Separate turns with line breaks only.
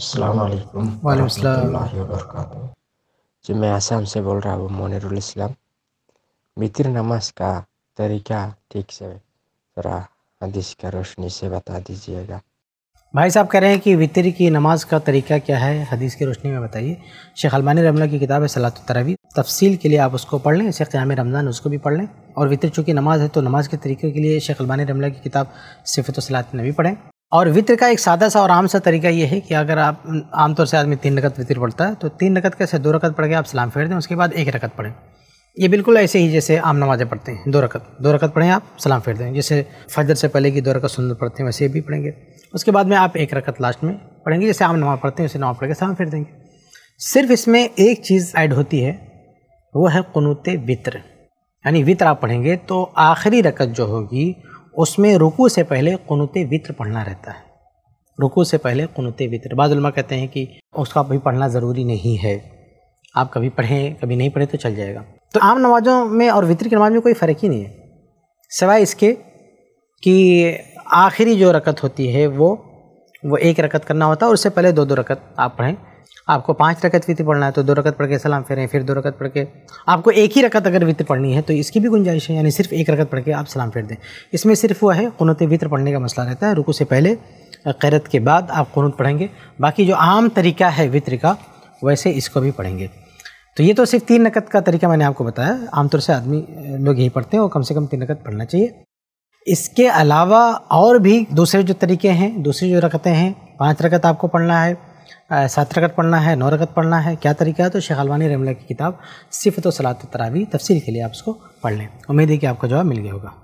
जी
मैं आसाम से बोल रहा हूँ मोनरुल इस्लाम मित्र नमाज का तरीका ठीक से ज़रा हदीस का रोशनी से बता दीजिएगा
भाई साहब कह रहे हैं कि वितर की नमाज का तरीका क्या है हदीस की रोशनी में बताइए शेख अलमानी रमला की किताब है सलात तरवी तफसील के लिए आप उसको पढ़ लें शेख क्याम रमज़ान उसको भी पढ़ लें और वितर चूँकि नमाज है तो नमाज के तरीके के लिए शेख अलमानी रमला की किताब सिफत सलात नबी पढ़ें और वित्र का एक सादा सा और आम सा तरीका ये है कि अगर आप आमतौर से आदमी तीन रकत वित्र पढ़ता है तो तीन रकत कैसे दो रकत पढ़ के आप सलाम फेर दें उसके बाद एक रकत पढ़ें ये बिल्कुल ऐसे ही जैसे आम नमाजें पढ़ते हैं दो रकत दो रकत पढ़ें आप सलाम फेर दें जैसे फजर से पहले की दो रकत सुंदर पढ़ते हैं वैसे भी पढ़ेंगे उसके बाद में आप एक रकत लास्ट में पढ़ेंगे जैसे आम नमाज पढ़ते हैं उसे नमाज पढ़ के सलाम फेर देंगे सिर्फ इसमें एक चीज़ ऐड होती है वो है कनूत वित्र यानी वित्र आप पढ़ेंगे तो आखिरी रकत जो होगी उसमें रुकू से पहले कनुत वित्र पढ़ना रहता है रुकू से पहले कनुत वित्र बादलमा कहते हैं कि उसका भी पढ़ना ज़रूरी नहीं है आप कभी पढ़ें कभी नहीं पढ़ें तो चल जाएगा तो आम नमाज़ों में और वित्र की नमाज में कोई फ़र्क ही नहीं है सिवाय इसके कि आखिरी जो रकत होती है वो वो एक रकत करना होता है और उससे पहले दो दो रकत आप पढ़ें आपको पाँच रकत वित्त पढ़ना है तो दो रकत पढ़ के सलाम फेरें फिर दो रकत पढ़ के आपको एक ही रकत अगर वित्त पढ़नी है तो इसकी भी गुंजाइश है यानी सिर्फ एक रकत पढ़ के आप सलाम फेर दें इसमें सिर्फ वह है कनत वित्र पढ़ने का मसला रहता है रुकू से पहले कैरत के बाद आप कनत पढ़ेंगे बाकी जो आम तरीका है वित्र का वैसे इसको भी पढ़ेंगे तो ये तो सिर्फ तीन नकद का तरीका मैंने आपको बताया आमतौर से आदमी लोग यही पढ़ते हैं और कम से कम तीन नकद पढ़ना चाहिए इसके अलावा और भी दूसरे जो तरीके हैं दूसरी जो रकतें हैं पांच रकत आपको पढ़ना है सात रगत पढ़ना है नौ पढ़ना है क्या तरीका है तो शेख अलवानी रमला की किताब सिफत सलात तरावी तफसील के लिए आप उसको पढ़ लें उम्मीद है कि आपको जवाब मिल गया होगा